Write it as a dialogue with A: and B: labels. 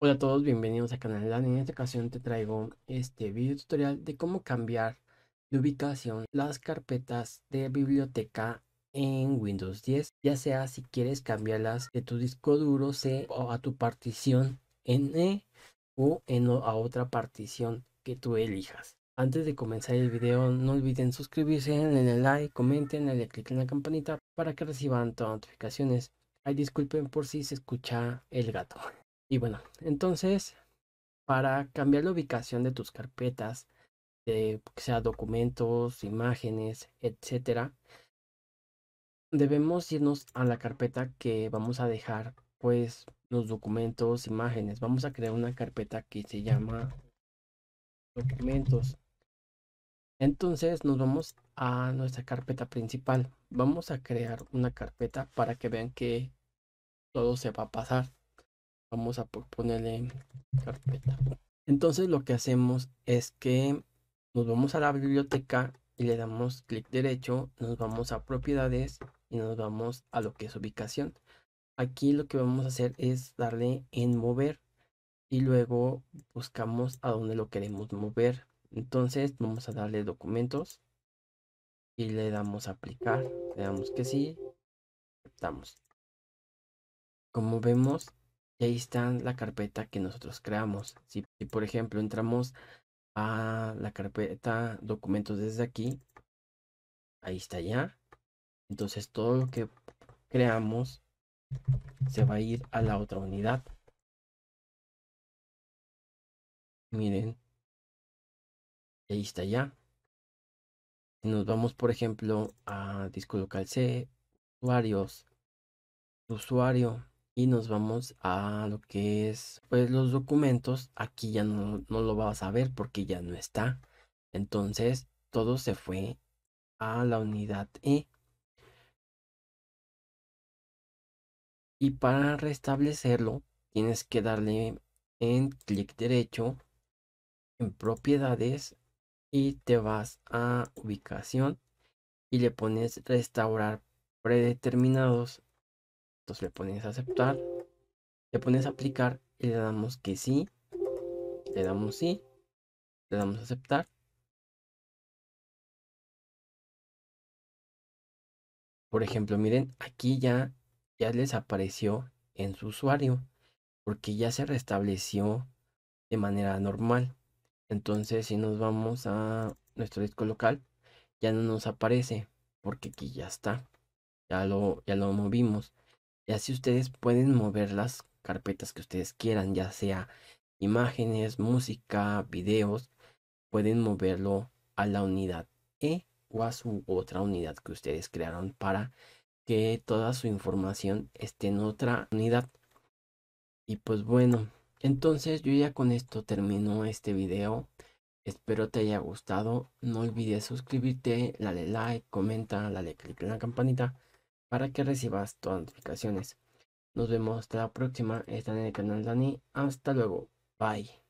A: Hola a todos, bienvenidos a Canal Dani. En esta ocasión te traigo este
B: video tutorial de cómo cambiar de ubicación las carpetas de biblioteca en Windows 10, ya sea si quieres cambiarlas de tu disco duro C o a tu partición N e o en a otra partición que tú elijas. Antes de comenzar el video, no olviden suscribirse, denle like, comenten, denle clic en la campanita para que reciban todas las notificaciones. Ay, disculpen por si se escucha el gato. Y bueno, entonces, para cambiar la ubicación de tus carpetas, de, sea documentos, imágenes, etcétera, debemos irnos a la carpeta que vamos a dejar, pues, los documentos, imágenes. Vamos a crear una carpeta que se llama documentos. Entonces nos vamos a nuestra carpeta principal. Vamos a crear una carpeta para que vean que todo se va a pasar vamos a ponerle carpeta. Entonces lo que hacemos es que nos vamos a la biblioteca y le damos clic derecho, nos vamos a propiedades y nos vamos a lo que es ubicación. Aquí lo que vamos a hacer es darle en mover y luego buscamos a dónde lo queremos mover. Entonces vamos a darle documentos y le damos a aplicar, le damos que sí, aceptamos. Como vemos, ahí está la carpeta que nosotros creamos. Si, si por ejemplo entramos a la carpeta documentos desde aquí, ahí está ya.
A: Entonces todo lo que creamos se va a ir a la otra unidad. Miren, ahí está ya. Si nos vamos, por ejemplo, a disco
B: local C, usuarios, usuario, y nos vamos a lo que es pues los documentos aquí ya no, no, lo vas a ver porque ya no está entonces todo se fue a la unidad E
A: y para restablecerlo tienes que darle en clic derecho en propiedades
B: y te vas a ubicación y le pones restaurar predeterminados entonces le pones a aceptar, le
A: pones aplicar y le damos que sí, le damos sí, le damos a aceptar. Por ejemplo, miren, aquí ya, ya les apareció en su usuario,
B: porque ya se restableció de manera normal. Entonces, si nos vamos a nuestro disco local, ya no nos aparece, porque aquí ya está. Ya lo, ya lo movimos. Y así ustedes pueden mover las carpetas que ustedes quieran, ya sea imágenes, música, videos. Pueden moverlo a la unidad E o a su otra unidad que ustedes crearon para que toda su información esté en otra unidad. Y pues bueno, entonces yo ya con esto termino este video. Espero te haya gustado. No olvides suscribirte, dale like, comenta, dale clic en la campanita para que recibas todas las notificaciones. Nos vemos hasta la próxima. Están
A: en el canal Dani. Hasta luego. Bye.